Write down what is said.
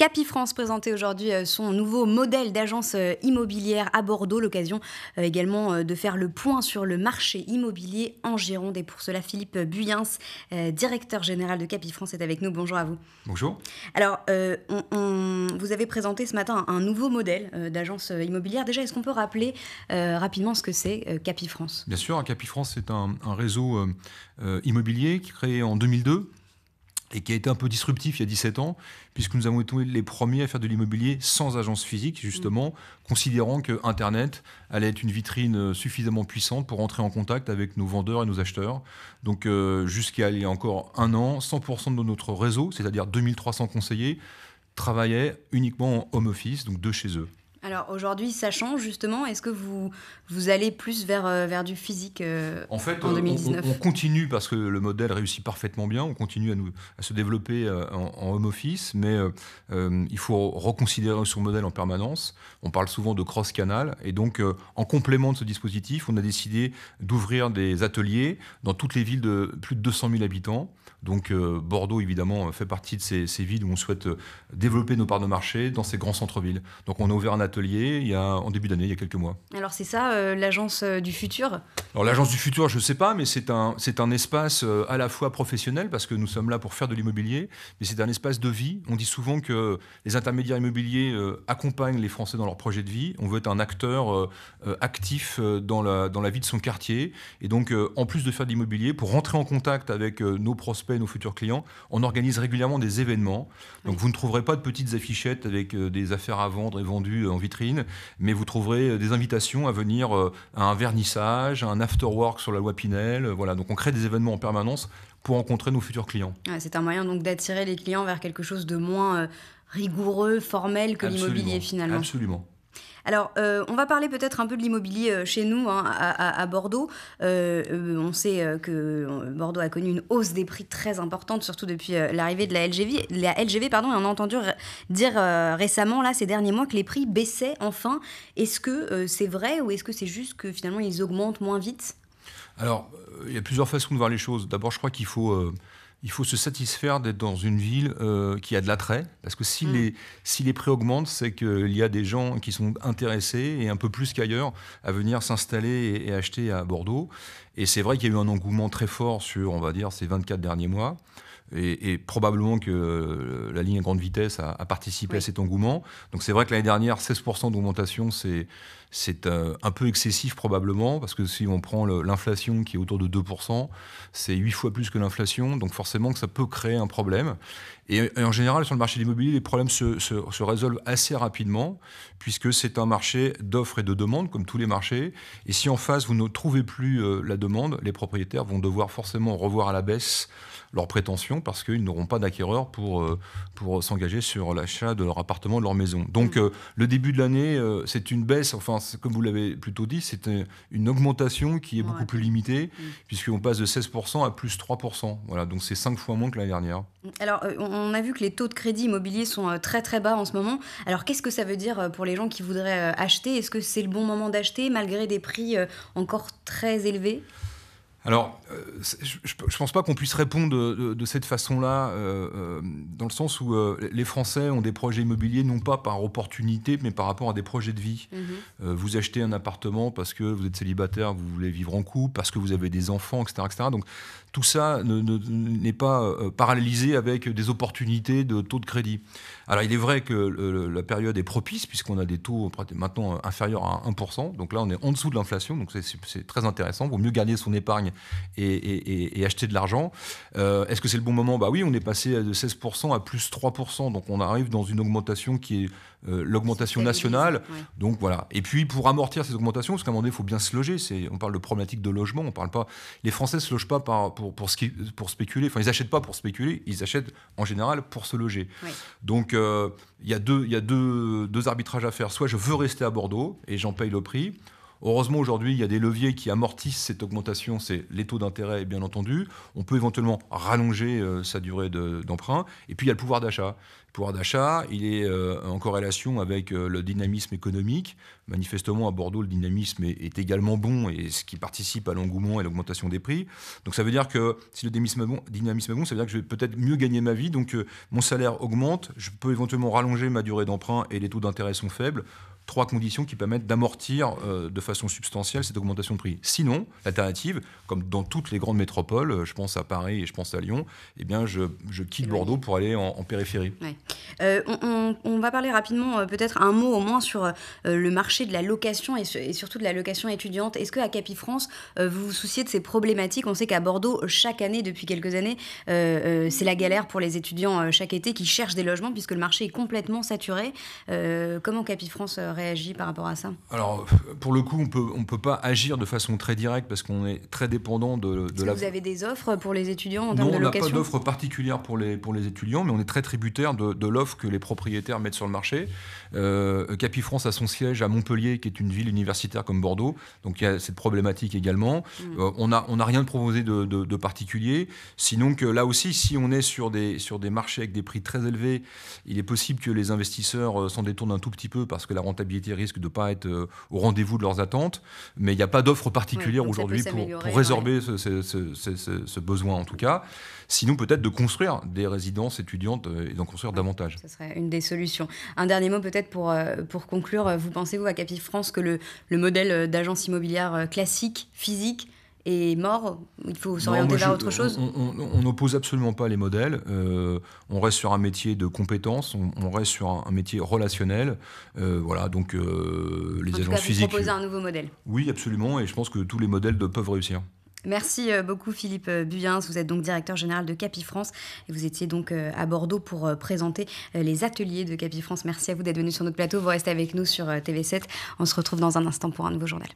Capifrance présentait aujourd'hui euh, son nouveau modèle d'agence euh, immobilière à Bordeaux, l'occasion euh, également de faire le point sur le marché immobilier en Gironde. Et pour cela, Philippe Buyens, directeur général de Capifrance, est avec nous. Bonjour à vous. Bonjour. Alors, vous avez présenté ce matin un nouveau modèle d'agence immobilière. Déjà, est-ce qu'on peut rappeler rapidement ce que c'est Capifrance Bien sûr, Capifrance, c'est un, un réseau immobilier créé en 2002 et qui a été un peu disruptif il y a 17 ans, puisque nous avons été les premiers à faire de l'immobilier sans agence physique, justement, mm. considérant que Internet allait être une vitrine suffisamment puissante pour entrer en contact avec nos vendeurs et nos acheteurs. Donc euh, jusqu'à il y a encore un an, 100% de notre réseau, c'est-à-dire 2300 conseillers, travaillaient uniquement en home office, donc de chez eux. Alors aujourd'hui, ça change justement. Est-ce que vous, vous allez plus vers, euh, vers du physique euh, en, fait, en 2019 euh, on, continue parce que le modèle réussit parfaitement bien. On continue à, nous, se développer en, home office, mais il faut reconsidérer son modèle en permanence. On parle souvent de cross-canal. Et donc, en complément de ce dispositif, on a décidé d'ouvrir des ateliers dans toutes les villes de plus de 200 000 habitants. Donc Bordeaux, évidemment, fait partie de ces, ces villes où on souhaite développer nos parts de marché dans ces grands centres-villes. Donc on a ouvert un atelier il y a, en début d'année, il y a quelques mois. Alors c'est ça, euh, l'agence euh, du futur Alors l'agence du futur, je ne sais pas, mais c'est un, c'est un espace euh, à la fois professionnel, parce que nous sommes là pour faire de l'immobilier, mais c'est un espace de vie. On dit souvent que les intermédiaires immobiliers accompagnent les Français dans leur projet de vie. On veut être un acteur actif dans la, dans la vie de son quartier. Et donc, en plus de faire de l'immobilier, pour rentrer en contact avec nos prospects, nos futurs clients, on organise régulièrement des événements. Donc, vous ne trouverez pas de petites affichettes avec des affaires à vendre et vendues en vitrine, mais vous trouverez euh, des invitations à venir euh, à un vernissage, à un afterwork sur la loi Pinel. Euh, voilà, donc on crée des événements en permanence pour rencontrer nos futurs clients. c'est un moyen donc d'attirer les clients vers quelque chose de moins rigoureux, formel que l'immobilier finalement. Absolument. Alors, euh, on va parler peut-être un peu de l'immobilier euh, chez nous, hein, à, Bordeaux. Euh, on sait que Bordeaux a connu une hausse des prix très importante, surtout depuis l'arrivée de la LGV. La LGV pardon, et on a entendu dire récemment, là, ces derniers mois, que les prix baissaient enfin. Est-ce que c'est vrai ou est-ce que c'est juste que finalement ils augmentent moins vite Alors, il y a plusieurs façons de voir les choses. D'abord, je crois qu'il faut il faut se satisfaire d'être dans une ville euh, qui a de l'attrait, parce que mm. si, les, prix augmentent, c'est qu'il y a des gens qui sont intéressés, et un peu plus qu'ailleurs, à venir s'installer et, et, acheter à Bordeaux. Et c'est vrai qu'il y a eu un engouement très fort sur, on va dire, ces 24 derniers mois. Et, probablement que euh, la ligne à grande vitesse a, participé à cet engouement. Donc c'est vrai que l'année dernière, 16% d'augmentation, c'est, euh, un peu excessif probablement, parce que si on prend l'inflation qui est autour de 2%, c'est 8 fois plus que l'inflation, donc forcément que ça peut créer un problème. Et, en général, sur le marché de l'immobilier, les problèmes se, se, résolvent assez rapidement, puisque c'est un marché d'offres et de demandes, comme tous les marchés. Et si en face, vous ne trouvez plus euh, la demande, les propriétaires vont devoir forcément revoir à la baisse leurs prétentions parce qu'ils n'auront pas d'acquéreur pour, euh, pour s'engager sur l'achat de leur appartement, de leur maison. Donc mm. euh, le début de l'année, euh, c'est une baisse, enfin comme vous l'avez plutôt dit, c'est une augmentation qui est beaucoup plus limitée mm. puisqu'on passe de 16% à plus 3%. Voilà, donc c'est 5 fois moins que l'année dernière. Mm. Alors on a vu que les taux de crédit immobilier sont très très bas en ce moment. Alors qu'est-ce que ça veut dire pour les gens qui voudraient acheter Est-ce que c'est le bon moment d'acheter malgré des prix encore très élevés alors, euh, je ne pense pas qu'on puisse répondre de, cette façon-là, euh, euh, dans le sens où les Français ont des projets immobiliers non pas par opportunité, mais par rapport à des projets de vie. Mhm. vous achetez un appartement parce que vous êtes célibataire, vous voulez vivre en couple, parce que vous avez des enfants, etc. Donc, tout ça n'est pas parallélisé avec des opportunités de taux de crédit. Alors, il est vrai que la période est propice, puisqu'on a des taux maintenant inférieurs à 1%. Donc là, on est en dessous de l'inflation, donc c'est très intéressant. vaut mieux gagner son épargne et, acheter de l'argent. Euh, est-ce que c'est le bon moment Bah oui, on est passé de 16% à plus 3%, donc on arrive dans une augmentation qui est euh, l'augmentation nationale. Donc voilà. Et puis pour amortir ces augmentations, parce qu'à un moment donné, il faut bien se loger. On parle de problématique de logement, on parle pas. Les Français se logent pas pour, pour, pour spéculer. Enfin, ils achètent pas pour spéculer, ils achètent en général pour se loger. Donc euh, il y a, deux, y a deux, deux arbitrages à faire. Soit je veux rester à Bordeaux et j'en paye le prix Heureusement, aujourd'hui, il y a des leviers qui amortissent cette augmentation, c'est les taux d'intérêt, bien entendu. On peut éventuellement rallonger euh, sa durée d'emprunt. et puis, il y a le pouvoir d'achat. Le pouvoir d'achat, il est euh, en corrélation avec euh, le dynamisme économique. Manifestement, à Bordeaux, le dynamisme est, également bon, et ce qui participe à l'engouement et l'augmentation des prix. Donc, ça veut dire que si le dynamisme bon, dynamisme est bon ça veut dire que je vais peut-être mieux gagner ma vie. Donc, mon salaire augmente, je peux éventuellement rallonger ma durée d'emprunt et les taux d'intérêt sont faibles trois conditions qui permettent d'amortir euh, de façon substantielle cette augmentation de prix. Sinon, l'alternative, comme dans toutes les grandes métropoles, euh, je pense à Paris et je pense à Lyon, eh bien, je, je quitte eh ben, Bordeaux pour aller en, périphérie. Euh, on, va parler rapidement, peut-être un mot au moins sur le marché de la location et, surtout de la location étudiante. Est-ce qu'à Capifrance, vous vous souciez de ces problématiques On sait qu'à Bordeaux, chaque année, depuis quelques années, c'est la galère pour les étudiants chaque été qui cherchent des logements puisque le marché est complètement saturé. comment Capifrance par rapport à ça Alors, pour le coup, on peut, ne on peut pas agir de façon très directe parce qu'on est très dépendant de, de vous avez des offres pour les étudiants en de on n'a pas d'offres particulières pour les, pour les étudiants, mais on est très tributaire de, l'offre que les propriétaires mettent sur le marché. Euh, Capifrance a son siège à Montpellier, qui est une ville universitaire comme Bordeaux, donc il y a cette problématique également. Mm. Euh, on n'a on a rien de proposé de, de, de, particulier. Sinon, que là aussi, si on est sur des, sur des marchés avec des prix très élevés, il est possible que les investisseurs euh, s'en détournent un tout petit peu parce que la rentabilité risque risquent de ne pas être euh, au rendez-vous de leurs attentes, mais il n'y a pas d'offre particulière mmh, aujourd'hui pour, résorber ce, besoin en tout cas. Sinon, peut-être de construire des résidences étudiantes euh, et d'en construire davantage. Ce serait une des solutions. Un dernier mot peut-être pour, euh, pour conclure. Vous pensez-vous à Capifrance que le, le modèle d'agence immobilière classique, physique, est mort Il faut s'orienter vers autre chose On n'oppose absolument pas les modèles. Euh, on reste sur un métier de compétence, on, reste sur un, métier relationnel. Euh, voilà, donc euh, les agences physiques. proposer un nouveau modèle. Oui, absolument, et je pense que tous les modèles peuvent réussir. Merci beaucoup Philippe Buyens, vous êtes donc directeur général de Capifrance et vous étiez donc à Bordeaux pour présenter les ateliers de Capifrance. Merci à vous d'être venu sur notre plateau, vous restez avec nous sur TV7, on se retrouve dans un instant pour un nouveau journal.